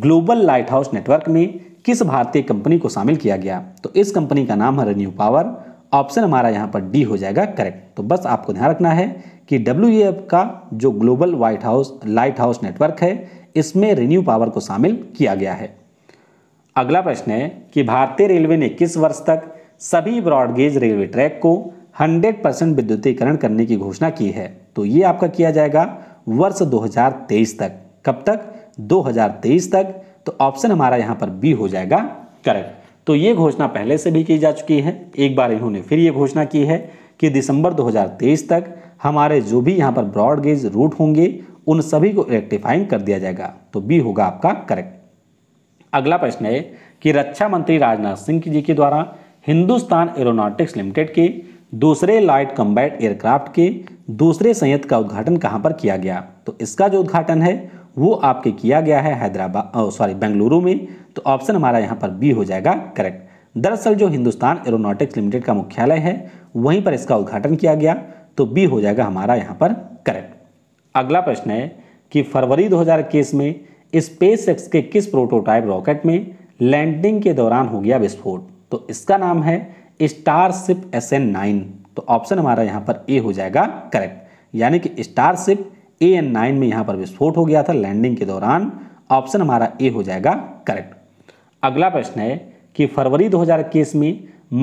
A: global lighthouse network में किस भारतीय कंपनी को शामिल किया गया तो इस कंपनी का नाम है रिन्यू पावर ऑप्शन हमारा यहाँ पर डी हो जाएगा करेक्ट तो बस आपको ध्यान रखना है कि डब्ल्यू का जो global white house lighthouse network है इसमें रिन्यू पावर को शामिल किया गया है अगला प्रश्न है कि भारतीय रेलवे ने किस वर्ष तक सभी ब्रॉडगेज रेलवे ट्रैक को 100 परसेंट विद्युतीकरण करने की घोषणा की है तो ये आपका किया जाएगा वर्ष 2023 तक कब तक 2023 तक तो ऑप्शन हमारा यहाँ पर बी हो जाएगा करेक्ट तो ये घोषणा पहले से भी की जा चुकी है एक बार इन्होंने फिर ये घोषणा की है कि दिसंबर 2023 तक हमारे जो भी यहाँ पर ब्रॉडगेज रूट होंगे उन सभी को रेक्टिफाइंग कर दिया जाएगा तो बी होगा आपका करेक्ट अगला प्रश्न है कि रक्षा मंत्री राजनाथ सिंह जी के द्वारा हिंदुस्तान एरोनॉटिक्स लिमिटेड के दूसरे लाइट कम्बैट एयरक्राफ्ट के दूसरे संयंत्र का उद्घाटन कहाँ पर किया गया तो इसका जो उद्घाटन है वो आपके किया गया है हैदराबाद सॉरी बेंगलुरु में तो ऑप्शन हमारा यहाँ पर बी हो जाएगा करेक्ट दरअसल जो हिंदुस्तान एरोनॉटिक्स लिमिटेड का मुख्यालय है वहीं पर इसका उद्घाटन किया गया तो बी हो जाएगा हमारा यहाँ पर करेक्ट
B: अगला प्रश्न है
A: कि फरवरी दो में स्पेस एक्स के किस प्रोटोटाइप रॉकेट में लैंडिंग के दौरान हो गया विस्फोट तो इसका नाम है स्टारशिप एस एन नाइन तो ऑप्शन हमारा यहाँ पर ए हो जाएगा करेक्ट यानी कि स्टारशिप ए एन नाइन में यहाँ पर विस्फोट हो गया था लैंडिंग के दौरान ऑप्शन हमारा ए हो जाएगा करेक्ट अगला प्रश्न है कि फरवरी इक्कीस में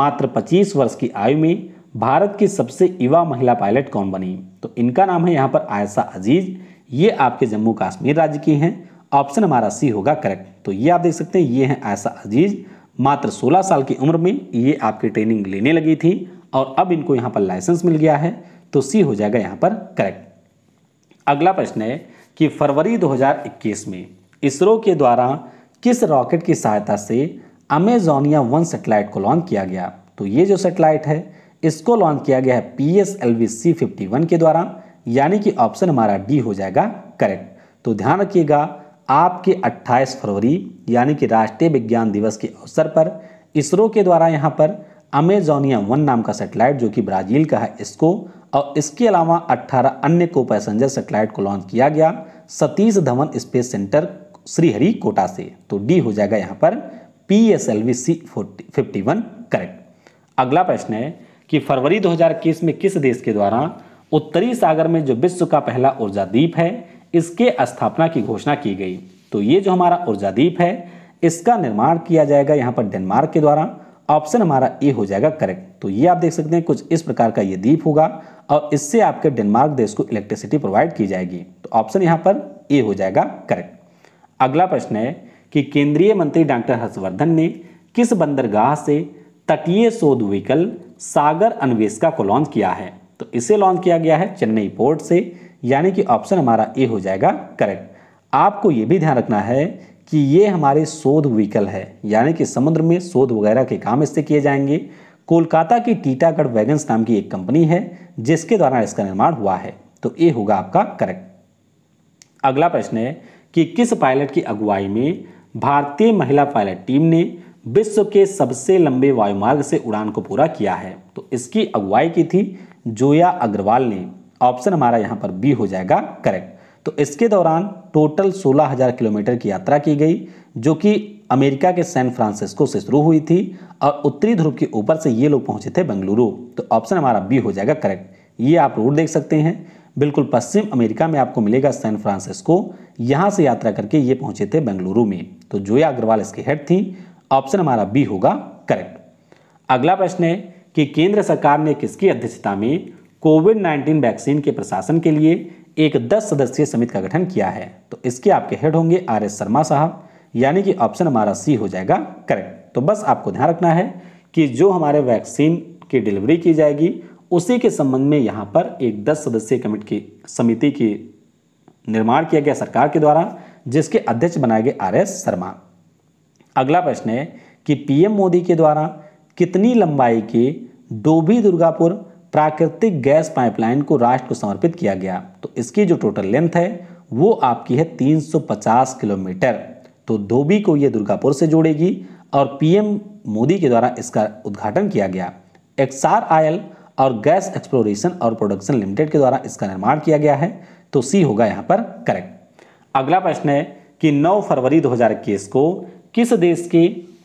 A: मात्र पच्चीस वर्ष की आयु में भारत की सबसे युवा महिला पायलट कौन बनी तो इनका नाम है यहाँ पर आयसा अजीज ये आपके जम्मू कश्मीर राज्य की हैं ऑप्शन हमारा सी होगा करेक्ट तो ये आप देख सकते हैं ये हैं आयसा अजीज मात्र 16 साल की उम्र में ये आपकी ट्रेनिंग लेने लगी थी और अब इनको यहाँ पर लाइसेंस मिल गया है तो सी हो जाएगा यहाँ पर करेक्ट अगला प्रश्न है कि फरवरी 2021 में इसरो के द्वारा किस रॉकेट की सहायता से अमेजोनिया वन सेटेलाइट को लॉन्च किया गया तो ये जो सेटेलाइट है इसको लॉन्च किया गया है P S L V C fifty one के द्वारा यानी कि ऑप्शन हमारा डी हो जाएगा करेक्ट तो ध्यान रखिएगा आपके 28 फरवरी यानी कि राष्ट्रीय विज्ञान दिवस के अवसर पर इसरो के द्वारा यहाँ पर अमेजोनिया वन नाम का सेटेलाइट जो कि ब्राज़ील का है इसको और इसके अलावा 18 अन्य को पैसेंजर सेटेलाइट को लॉन्च किया गया Satish Dhawan space centre Sriharikota से तो डी हो जाएगा यहाँ पर P S L V C forty fifty one correct अगला प्रश्न है कि फरवरी 2021 में किस देश के द्वारा उत्तरी सागर में जो विश्व का पहला ऊर्जा द्वीप है इसके स्थापना की घोषणा की गई तो ये जो हमारा ऊर्जा द्वीप है इसका निर्माण किया जाएगा यहाँ पर डेनमार्क के द्वारा ऑप्शन हमारा ए हो जाएगा करेक्ट तो ये आप देख सकते हैं कुछ इस प्रकार का ये द्वीप होगा और इससे आपके डेनमार्क देश को इलेक्ट्रिसिटी प्रोवाइड की जाएगी तो ऑप्शन यहाँ पर ए हो जाएगा करेक्ट
B: अगला प्रश्न है
A: कि केंद्रीय मंत्री डॉक्टर हर्षवर्धन ने किस बंदरगाह से तटीय शोध व्हीकल सागर अन्वेषका को लॉन्च किया है तो इसे लॉन्च किया गया है चेन्नई पोर्ट से यानी कि ऑप्शन हमारा ए हो जाएगा करेक्ट आपको ये भी ध्यान रखना है कि ये हमारे शोध व्हीकल है यानी कि समुद्र में शोध वगैरह के काम इससे किए जाएंगे कोलकाता की टीटागढ़ वैगन्स नाम की एक कंपनी है जिसके द्वारा इसका निर्माण हुआ है तो ए होगा आपका करेक्ट अगला प्रश्न है कि किस पायलट की अगुवाई में भारतीय महिला पायलट टीम ने विश्व के सबसे लंबे वायुमार्ग से उड़ान को पूरा किया है तो इसकी अगुवाई की थी जोया अग्रवाल ने ऑप्शन हमारा यहाँ पर बी हो जाएगा करेक्ट तो इसके दौरान टोटल 16,000 किलोमीटर की यात्रा की गई जो कि अमेरिका के सैन फ्रांसिस्को से शुरू हुई थी और उत्तरी ध्रुव के ऊपर से ये लोग पहुंचे थे बेंगलुरु तो ऑप्शन हमारा बी हो जाएगा करेक्ट ये आप रूट देख सकते हैं बिल्कुल पश्चिम अमेरिका में आपको मिलेगा सैन फ्रांसिस्को यहाँ से यात्रा करके ये पहुंचे थे बेंगलुरु में तो जोया अग्रवाल इसके हेड थी ऑप्शन हमारा बी होगा करेक्ट अगला प्रश्न है कि केंद्र सरकार ने किसकी अध्यक्षता में कोविड नाइन्टीन वैक्सीन के प्रशासन के लिए एक दस सदस्यीय समिति का गठन किया है तो इसके आपके हेड होंगे आर एस शर्मा साहब यानी कि ऑप्शन हमारा सी हो जाएगा करेक्ट तो बस आपको ध्यान रखना है कि जो हमारे वैक्सीन की डिलीवरी की जाएगी उसी के संबंध में यहाँ पर एक दस सदस्यीय कमिट की समिति की निर्माण किया गया सरकार के द्वारा जिसके अध्यक्ष बनाए गए आर एस शर्मा अगला प्रश्न है कि पीएम मोदी के द्वारा कितनी लंबाई की डोभी दुर्गापुर प्राकृतिक गैस पाइपलाइन को राष्ट्र को समर्पित किया गया तो इसकी जो टोटल लेंथ है वो आपकी है 350 किलोमीटर तो धोबी को ये दुर्गापुर से जोड़ेगी और पीएम मोदी के द्वारा इसका उद्घाटन किया गया एक्सआर आयल और गैस एक्सप्लोरेशन और प्रोडक्शन लिमिटेड के द्वारा इसका निर्माण किया गया है तो सी होगा यहाँ पर करेक्ट अगला प्रश्न है कि 9 फरवरी 2021 को किस देश के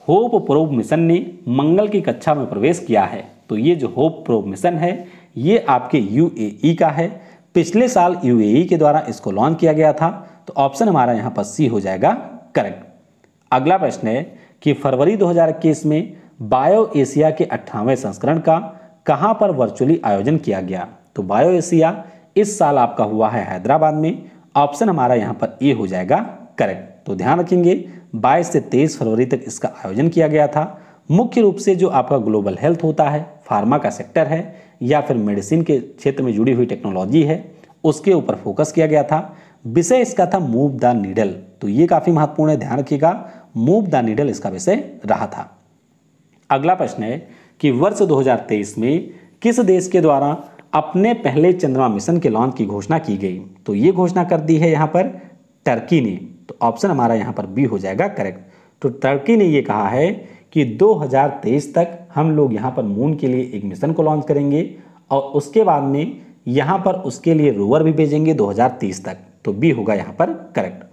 A: होप प्रोब मिशन ने मंगल की कक्षा में प्रवेश किया है तो ये जो होप प्रो मिशन है ये आपके यूएई e का है पिछले साल यूएई e के द्वारा इसको लॉन्च किया गया था तो ऑप्शन हमारा यहाँ पर सी हो जाएगा करेक्ट अगला प्रश्न है कि फरवरी 2021 में बायो एशिया के अट्ठावे संस्करण का कहाँ पर वर्चुअली आयोजन किया गया तो बायो एशिया इस साल आपका हुआ है हैदराबाद में ऑप्शन हमारा यहाँ पर ए हो जाएगा करेक्ट तो ध्यान रखेंगे 22 से 23 फरवरी तक इसका आयोजन किया गया था मुख्य रूप से जो आपका ग्लोबल हेल्थ होता है फार्मा का सेक्टर है या फिर मेडिसिन के क्षेत्र में जुड़ी हुई टेक्नोलॉजी है उसके ऊपर फोकस किया गया था विषय इसका था मूव द नीडल तो ये काफ़ी महत्वपूर्ण है ध्यान रखिएगा मूव द नीडल इसका विषय रहा था
B: अगला प्रश्न है कि
A: वर्ष 2023 में किस देश के द्वारा अपने पहले चंद्रमा मिशन के लॉन्च की घोषणा की गई तो ये घोषणा कर दी है यहाँ पर टर्की ने तो ऑप्शन हमारा यहाँ पर बी हो जाएगा करेक्ट तो टर्की ने ये कहा है कि 2023 तक हम लोग यहाँ पर मून के लिए एक मिशन को लॉन्च करेंगे और उसके बाद में यहाँ पर उसके लिए रोवर भी भेजेंगे 2030 तक तो बी होगा यहाँ पर करेक्ट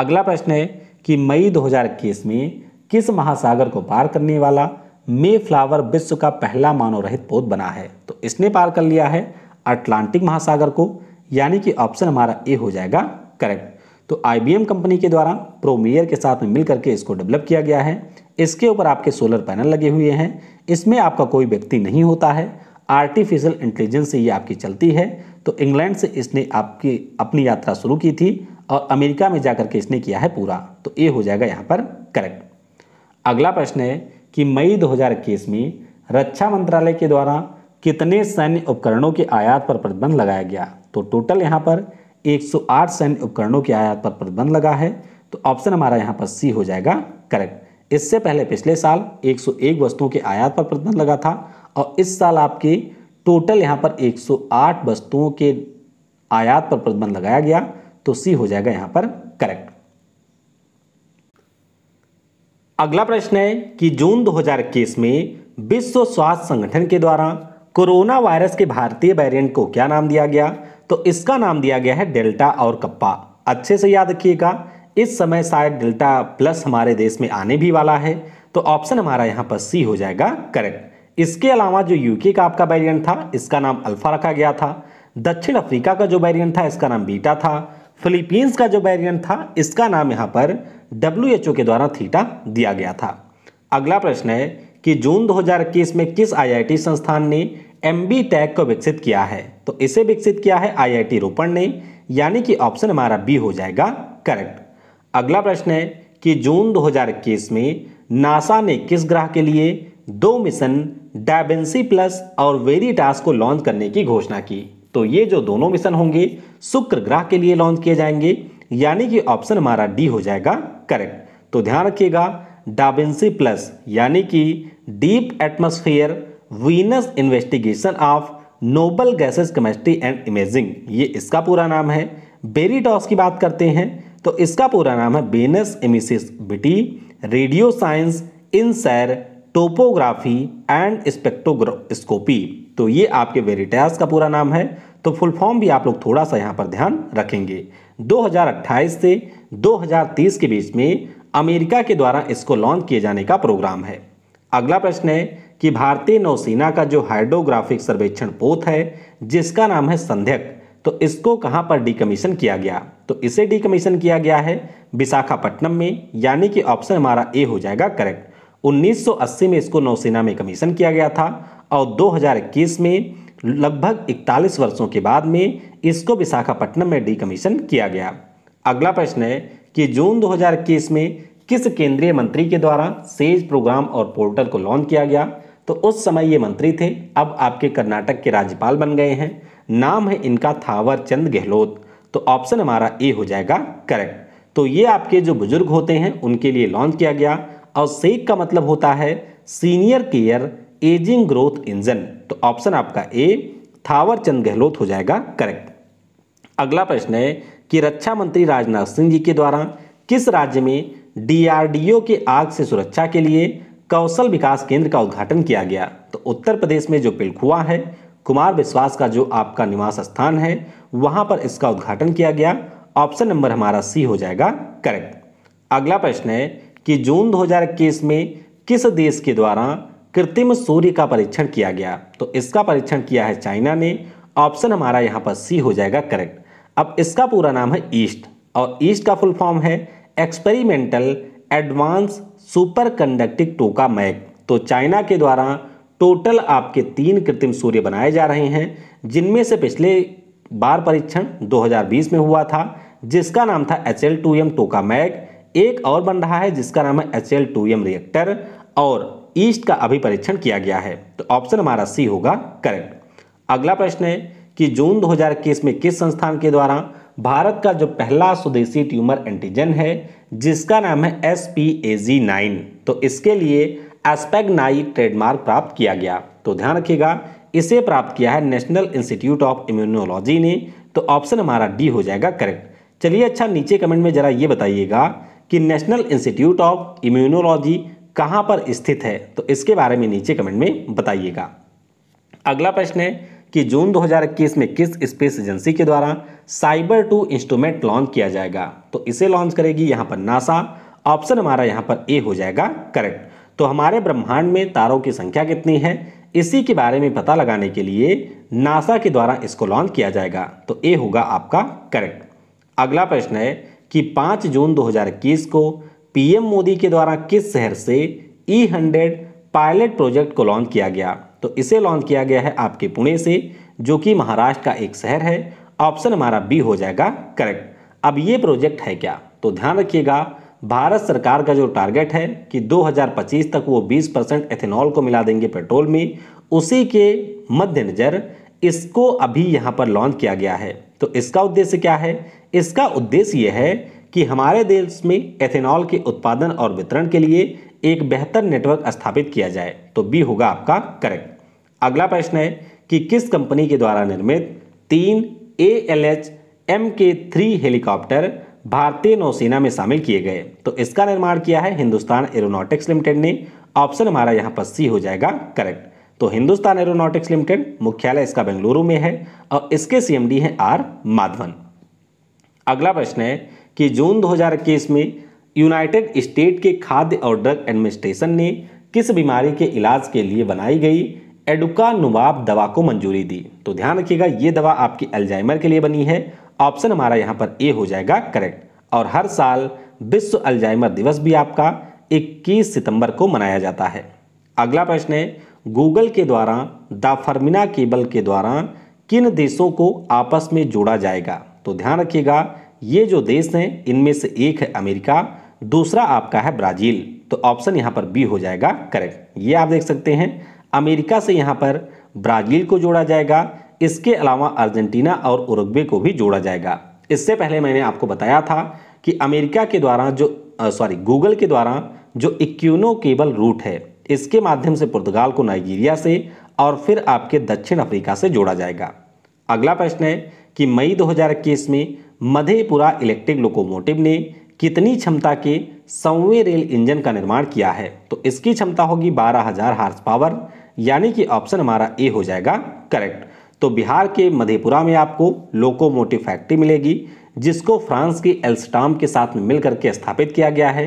A: अगला प्रश्न है कि मई 2021 में किस महासागर को पार करने वाला मे फ्लावर विश्व का पहला मानव रहित पोत बना है तो इसने पार कर लिया है अटलांटिक महासागर को यानी कि ऑप्शन हमारा ए हो जाएगा करेक्ट तो आई कंपनी के द्वारा प्रोमियर के साथ में मिलकर के इसको डेवलप किया गया है इसके ऊपर आपके सोलर पैनल लगे हुए हैं इसमें आपका कोई व्यक्ति नहीं होता है आर्टिफिशियल इंटेलिजेंस से ये आपकी चलती है तो इंग्लैंड से इसने आपकी अपनी यात्रा शुरू की थी और अमेरिका में जाकर के इसने किया है पूरा तो ये हो जाएगा यहाँ पर करेक्ट अगला प्रश्न है कि मई दो में रक्षा मंत्रालय के द्वारा कितने सैन्य उपकरणों के आयात पर प्रतिबंध लगाया गया तो टोटल यहाँ पर 108 सैन्य उपकरणों के आयात पर प्रतिबंध लगा है तो ऑप्शन हमारा यहाँ पर सी हो जाएगा करेक्ट इससे पहले पिछले साल 101 वस्तुओं के आयात पर प्रतिबंध लगा था और इस साल आपके टोटल यहाँ पर 108 वस्तुओं के आयात पर प्रतिबंध लगाया गया तो सी हो जाएगा यहाँ पर करेक्ट अगला प्रश्न है कि जून 2021 में विश्व स्वास्थ्य संगठन के द्वारा कोरोना वायरस के भारतीय वेरिएंट को क्या नाम दिया गया तो इसका नाम दिया गया है डेल्टा और कप्पा अच्छे से याद रखिएगा इस समय शायद डेल्टा प्लस हमारे देश में आने भी वाला है तो ऑप्शन हमारा यहाँ पर सी हो जाएगा करेक्ट इसके अलावा जो यूके का आपका वेरिएंट था इसका नाम अल्फा रखा गया था दक्षिण अफ्रीका का जो वेरिएंट था इसका नाम बीटा था फिलीपींस का जो वेरिएंट था इसका नाम यहाँ पर डब्ल्यू के द्वारा थीटा दिया गया था अगला प्रश्न है कि जून इक्कीस में किस टी संस्थान ने एम बी टैग को विकसित किया है तो इसे विकसित किया है टी रोपण ने यानी कि ऑप्शन हमारा बी हो जाएगा करेक्ट अगला प्रश्न है कि जून 2021 में नासा ने किस ग्रह के लिए दो मिशन डायबेंसी प्लस और वेरीटास को लॉन्च करने की घोषणा की तो ये जो दोनों मिशन होंगे शुक्र ग्रह के लिए लॉन्च किए जाएंगे यानी कि ऑप्शन हमारा डी हो जाएगा करेक्ट तो ध्यान रखिएगा डाबेंसी प्लस यानी कि deep atmosphere Venus investigation of noble gases chemistry and imaging ये इसका पूरा नाम है बेरीटॉस की बात करते हैं तो इसका पूरा नाम है बेनस एमिसिस बिटी रेडियो साइंस इन सैर टोपोग्राफी एंड स्पेक्ट्रोस्कोपी तो ये आपके वेरिटास का पूरा नाम है तो फुल फॉर्म भी आप लोग थोड़ा सा यहाँ पर ध्यान रखेंगे 2028 से 2030 के बीच में अमेरिका के द्वारा इसको लॉन्च किए जाने का प्रोग्राम है अगला प्रश्न है कि भारतीय नौसेना का जो हाइड्रोग्राफिक सर्वेक्षण पोत है जिसका नाम है संध्यक तो इसको कहाँ पर डिकमीशन किया गया तो इसे डिकमीशन किया गया है विशाखापट्टनम में यानी कि ऑप्शन हमारा ए हो जाएगा करेक्ट 1980 में इसको नौसेना में कमीशन किया गया था और 2021 में लगभग 41 वर्षों के बाद में इसको विशाखापट्टनम में डिकमीशन किया गया अगला प्रश्न है कि जून 2021 में किस केंद्रीय मंत्री के द्वारा सेज प्रोग्राम और पोर्टल को लॉन्च किया गया तो उस समय ये मंत्री थे अब आपके कर्नाटक के राज्यपाल बन गए हैं नाम है इनका थावर चंद गहलोत तो ऑप्शन हमारा ए हो जाएगा करेक्ट तो ये आपके जो बुजुर्ग होते हैं उनके लिए लॉन्च किया गया और सेक का मतलब होता है senior care ageing growth engine तो ऑप्शन आपका ए थावरचंद गहलोत हो जाएगा करेक्ट अगला प्रश्न है कि रक्षा मंत्री राजनाथ सिंह जी के द्वारा किस राज्य में डीआरडीओ के आग से सुरक्षा के लिए कौशल विकास केंद्र का उद्घाटन किया गया तो उत्तर प्रदेश में जो पिलखुआ है कुमार विश्वास का जो आपका निवास स्थान है वहां पर इसका उद्घाटन किया गया ऑप्शन नंबर हमारा सी हो जाएगा करेक्ट अगला प्रश्न है कि जून 2021 में किस देश के द्वारा कृत्रिम सूर्य का परीक्षण किया गया तो इसका परीक्षण किया है चाइना ने ऑप्शन हमारा यहाँ पर सी हो जाएगा करेक्ट अब इसका पूरा नाम है ईस्ट और ईस्ट का फुल फॉर्म है experimental advance superconductive tokamak तो चाइना के द्वारा टोटल आपके तीन कृत्रिम सूर्य बनाए जा रहे हैं जिनमें से पिछले बार परीक्षण 2020 में हुआ था जिसका नाम था H L two M tokamak एक और बन रहा है जिसका नाम है H L two M reactor और ईस्ट का अभी परीक्षण किया गया है तो ऑप्शन हमारा सी होगा करेक्ट अगला प्रश्न है कि जून 2021 में किस संस्थान के द्वारा भारत का जो पहला स्वदेशी ट्यूमर एंटीजन है जिसका नाम है S P A G nine तो इसके लिए एस्पेगनाई ट्रेडमार्क प्राप्त किया गया तो ध्यान रखिएगा इसे प्राप्त किया है नेशनल इंस्टीट्यूट ऑफ इम्यूनोलॉजी ने तो ऑप्शन हमारा डी हो जाएगा करेक्ट चलिए अच्छा नीचे कमेंट में ज़रा ये बताइएगा कि नेशनल इंस्टीट्यूट ऑफ इम्यूनोलॉजी कहाँ पर स्थित है तो इसके बारे में नीचे कमेंट में बताइएगा अगला प्रश्न है कि जून 2021 में किस स्पेस एजेंसी के द्वारा साइबर टू इंस्ट्रूमेंट लॉन्च किया जाएगा तो इसे लॉन्च करेगी यहाँ पर नासा ऑप्शन हमारा यहाँ पर ए हो जाएगा करेक्ट तो हमारे ब्रह्मांड में तारों की संख्या कितनी है इसी के बारे में पता लगाने के लिए नासा के द्वारा इसको लॉन्च किया जाएगा तो ए होगा आपका करेक्ट अगला प्रश्न है कि 5 जून 2021 को पीएम मोदी के द्वारा किस शहर से ई हंड्रेड पायलट प्रोजेक्ट को लॉन्च किया गया तो इसे लॉन्च किया गया है आपके पुणे से जो कि महाराष्ट्र का एक शहर है ऑप्शन हमारा बी हो जाएगा करेक्ट अब ये प्रोजेक्ट है क्या तो ध्यान रखिएगा भारत सरकार का जो टारगेट है कि 2025 तक वो 20 परसेंट एथेनॉल को मिला देंगे पेट्रोल में उसी के मद्देनज़र इसको अभी यहाँ पर लॉन्च किया गया है तो इसका उद्देश्य क्या है इसका उद्देश्य यह है कि हमारे देश में एथेनॉल के उत्पादन और वितरण के लिए एक बेहतर नेटवर्क स्थापित किया जाए तो बी होगा आपका करेक्ट अगला प्रश्न है कि किस कंपनी के द्वारा निर्मित तीन A L H M K three helicopter भारतीय नौसेना में शामिल किए गए तो इसका निर्माण किया है हिंदुस्तान एरोनॉटिक्स लिमिटेड ने ऑप्शन हमारा यहाँ पर सी हो जाएगा करेक्ट तो हिंदुस्तान एरोनॉटिक्स लिमिटेड मुख्यालय इसका बेंगलुरु में है और इसके सीएमडी हैं आर माधवन अगला प्रश्न है कि जून 2021 में यूनाइटेड स्टेट के खाद्य और ड्रग एडमिनिस्ट्रेशन ने किस बीमारी के इलाज के लिए बनाई गई एडुका नुवाब दवा को मंजूरी दी तो ध्यान रखिएगा ये दवा आपकी अल्जाइमर के लिए बनी है ऑप्शन हमारा यहाँ पर ए हो जाएगा करेक्ट और हर साल विश्व अल्जाइमर दिवस भी आपका 21 सितंबर को मनाया जाता है अगला प्रश्न है गूगल के द्वारा द फर्मिना केबल के द्वारा किन देशों को आपस में जोड़ा जाएगा तो ध्यान रखिएगा ये जो देश हैं इनमें से एक है अमेरिका दूसरा आपका है ब्राज़ील तो ऑप्शन यहाँ पर बी हो जाएगा करेक्ट ये आप देख सकते हैं अमेरिका से यहाँ पर ब्राज़ील को जोड़ा जाएगा इसके अलावा अर्जेंटीना और उरुग्वे को भी जोड़ा जाएगा इससे पहले मैंने आपको बताया था कि अमेरिका के द्वारा जो सॉरी गूगल के द्वारा जो इक्यूनो केबल रूट है इसके माध्यम से पुर्तगाल को नाइजीरिया से और फिर आपके दक्षिण अफ्रीका से जोड़ा जाएगा अगला प्रश्न है कि मई 2021 में मधेपुरा इलेक्ट्रिक लोकोमोटिव ने कितनी क्षमता के सौवें रेल इंजन का निर्माण किया है तो इसकी क्षमता होगी बारह हजार हार्स पावर यानी कि ऑप्शन हमारा ए हो जाएगा करेक्ट तो बिहार के मधेपुरा में आपको लोकोमोटिव फैक्ट्री मिलेगी जिसको फ्रांस की एल्स्टाम के साथ में मिल करके स्थापित किया गया है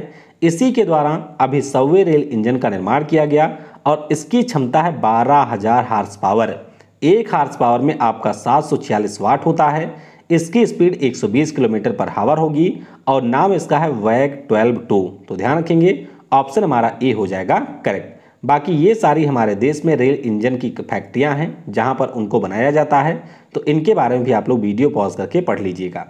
A: इसी के द्वारा अभी सौवे रेल इंजन का निर्माण किया गया और इसकी क्षमता है बारह हजार हार्स पावर एक हार्स पावर में आपका सात सौ छियालीस वाट होता है इसकी स्पीड 120 किलोमीटर पर हावर होगी और नाम इसका है वैग ट्वेल्व टू तो ध्यान रखेंगे ऑप्शन हमारा ए हो जाएगा करेक्ट बाकी ये सारी हमारे देश में रेल इंजन की फैक्ट्रियाँ हैं जहाँ पर उनको बनाया जाता है तो इनके बारे में भी आप लोग वीडियो पॉज करके पढ़ लीजिएगा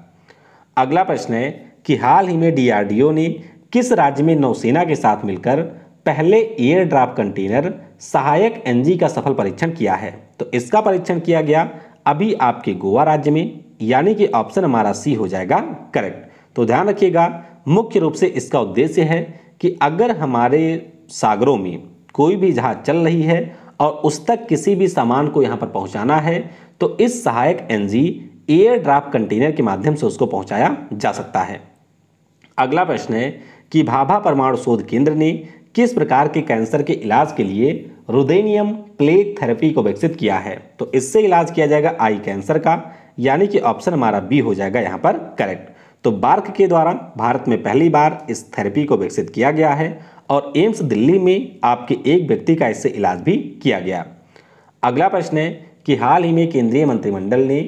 A: अगला प्रश्न है कि हाल ही में डीआरडीओ ने किस राज्य में नौसेना के साथ मिलकर पहले air drop container Sahayak NG का सफल परीक्षण किया है तो इसका परीक्षण किया गया अभी आपके गोवा राज्य में यानी कि ऑप्शन हमारा सी हो जाएगा करेक्ट तो ध्यान रखिएगा मुख्य रूप से इसका उद्देश्य है कि अगर हमारे सागरों में कोई भी जहाज चल रही है और उस तक किसी भी सामान को यहाँ पर पहुँचाना है तो इस सहायक एन एयर ड्राफ्ट कंटेनर के माध्यम से उसको पहुँचाया जा सकता है अगला प्रश्न है कि भाभा परमाणु शोध केंद्र ने किस प्रकार के कैंसर के इलाज के लिए रुदेनियम प्लेग थेरेपी को विकसित किया है तो इससे इलाज किया जाएगा आई कैंसर का यानी कि ऑप्शन हमारा बी हो जाएगा यहाँ पर करेक्ट तो बार्क के द्वारा भारत में पहली बार इस थेरेपी को विकसित किया गया है और एम्स दिल्ली में आपके एक व्यक्ति का इससे इलाज भी किया गया अगला प्रश्न है कि हाल ही में केंद्रीय मंत्रिमंडल ने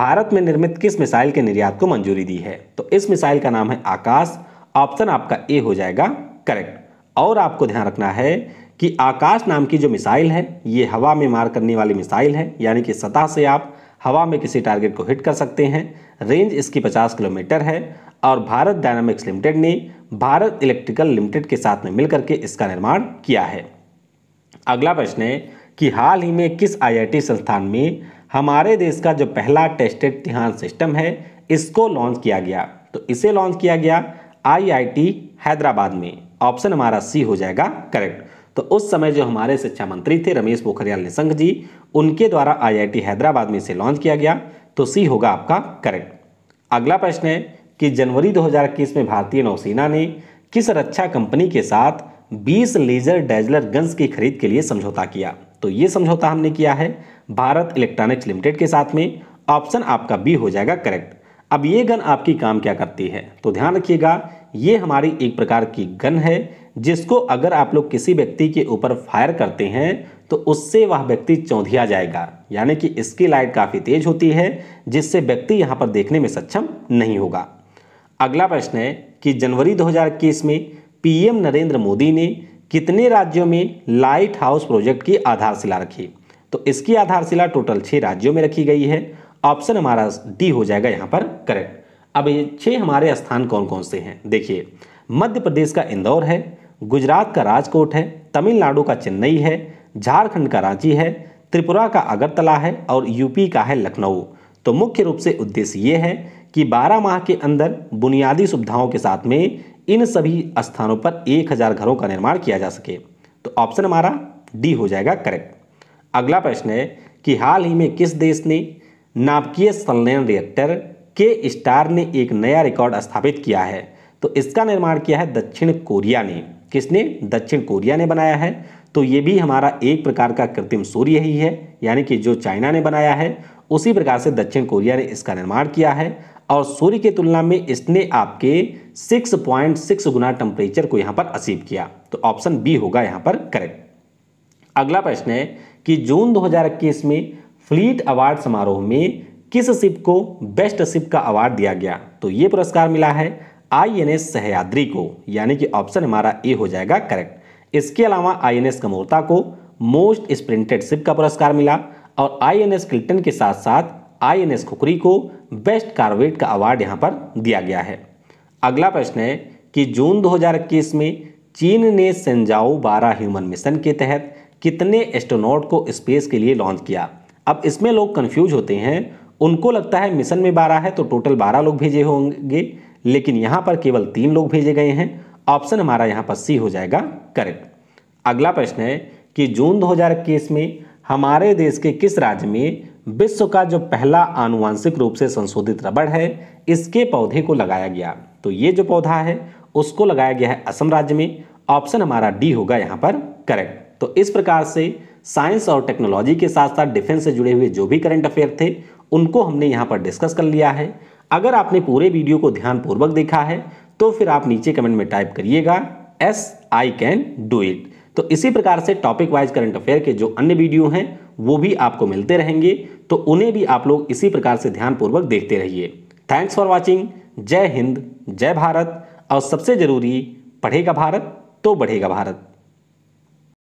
A: भारत में निर्मित किस मिसाइल के निर्यात को मंजूरी दी है तो इस मिसाइल का नाम है आकाश ऑप्शन आपका ए हो जाएगा करेक्ट और आपको ध्यान रखना है कि आकाश नाम की जो मिसाइल है ये हवा में मार करने वाली मिसाइल है यानी कि सतह से आप हवा में किसी टारगेट को हिट कर सकते हैं रेंज इसकी 50 किलोमीटर है और भारत डायनामिक्स लिमिटेड ने भारत इलेक्ट्रिकल लिमिटेड के साथ में मिलकर के इसका निर्माण किया है
B: अगला प्रश्न है
A: कि हाल ही में किस आईआईटी संस्थान में हमारे देश का जो पहला टेस्टेड तिहान सिस्टम है इसको लॉन्च किया गया तो इसे लॉन्च किया गया आई हैदराबाद में ऑप्शन हमारा सी हो जाएगा करेक्ट तो उस समय जो हमारे शिक्षा मंत्री थे रमेश पोखरियाल निशंक जी उनके द्वारा आईआईटी हैदराबाद में इसे लॉन्च किया गया तो सी होगा आपका करेक्ट अगला प्रश्न है कि जनवरी 2021 में भारतीय नौसेना ने किस रक्षा कंपनी के साथ 20 लेजर डेजलर गन्स की खरीद के लिए समझौता किया तो ये समझौता हमने किया है भारत इलेक्ट्रॉनिक्स लिमिटेड के साथ में ऑप्शन आपका बी हो जाएगा करेक्ट अब ये गन आपकी काम क्या करती है तो ध्यान रखिएगा ये हमारी एक प्रकार की गन है जिसको अगर आप लोग किसी व्यक्ति के ऊपर फायर करते हैं तो उससे वह व्यक्ति चौंधिया जाएगा यानी कि इसकी लाइट काफ़ी तेज होती है जिससे व्यक्ति यहाँ पर देखने में सक्षम नहीं होगा अगला प्रश्न है कि जनवरी 2021 में पीएम नरेंद्र मोदी ने कितने राज्यों में लाइट हाउस प्रोजेक्ट की आधारशिला रखी तो इसकी आधारशिला टोटल छः राज्यों में रखी गई है ऑप्शन हमारा डी हो जाएगा यहाँ पर करेक्ट अब ये छः हमारे स्थान कौन कौन से हैं देखिए मध्य प्रदेश का इंदौर है गुजरात का राजकोट है तमिलनाडु का चेन्नई है झारखंड का रांची है त्रिपुरा का अगरतला है और यूपी का है लखनऊ तो मुख्य रूप से उद्देश्य ये है कि 12 माह के अंदर बुनियादी सुविधाओं के साथ में इन सभी स्थानों पर 1000 घरों का निर्माण किया जा सके तो ऑप्शन हमारा डी हो जाएगा करेक्ट अगला प्रश्न है कि हाल ही में किस देश ने नाभिकीय संलयन रिएक्टर के स्टार ने एक नया रिकॉर्ड स्थापित किया है तो इसका निर्माण किया है दक्षिण कोरिया ने किसने दक्षिण कोरिया ने बनाया है तो ये भी हमारा एक प्रकार का कृत्रिम सूर्य ही है यानी कि जो चाइना ने बनाया है उसी प्रकार से दक्षिण कोरिया ने इसका निर्माण किया है और सूर्य की तुलना में इसने आपके 6.6 गुना टेम्परेचर को यहाँ पर अचीव किया तो ऑप्शन बी होगा यहाँ पर करेक्ट अगला प्रश्न है कि जून दो में फ्लीट अवार्ड समारोह में किस शिप को बेस्ट शिप का अवार्ड दिया गया तो ये पुरस्कार मिला है आई एन एस सहयाद्री को यानी कि ऑप्शन हमारा ए हो जाएगा करेक्ट इसके अलावा आई एन एस कमोरता को मोस्ट स्प्रिंटेड शिप का पुरस्कार मिला और आई एन एस क्लिटन के साथ साथ आई एन एस खुकरी को बेस्ट कार्वेट का अवार्ड यहाँ पर दिया गया है अगला प्रश्न है कि जून इक्कीस में चीन ने सेंजाओ बारह ह्यूमन मिशन के तहत कितने एस्ट्रोनॉट को स्पेस के लिए लॉन्च किया अब इसमें लोग कन्फ्यूज होते हैं उनको लगता है मिशन में बारह है तो टोटल बारह लोग भेजे होंगे लेकिन यहाँ पर केवल तीन लोग भेजे गए हैं ऑप्शन हमारा यहाँ पर सी हो जाएगा करेक्ट अगला प्रश्न है कि जून इक्कीस में हमारे देश के किस राज्य में विश्व का जो पहला आनुवांशिक रूप से संशोधित रबड़ है इसके पौधे को लगाया गया तो ये जो पौधा है उसको लगाया गया है असम राज्य में ऑप्शन हमारा डी होगा यहाँ पर करेक्ट तो इस प्रकार से साइंस और टेक्नोलॉजी के साथ साथ डिफेंस से जुड़े हुए जो भी करंट अफेयर थे उनको हमने यहाँ पर डिस्कस कर लिया है अगर आपने पूरे वीडियो को ध्यानपूर्वक देखा है तो फिर आप नीचे कमेंट में टाइप करिएगा yes I can do it तो इसी प्रकार से टॉपिक वाइज करंट अफेयर के जो अन्य वीडियो हैं वो भी आपको मिलते रहेंगे तो उन्हें भी आप लोग इसी प्रकार से ध्यानपूर्वक देखते रहिए थैंक्स फॉर वॉचिंग जय हिंद जय भारत और सबसे ज़रूरी पढ़ेगा भारत तो बढ़ेगा भारत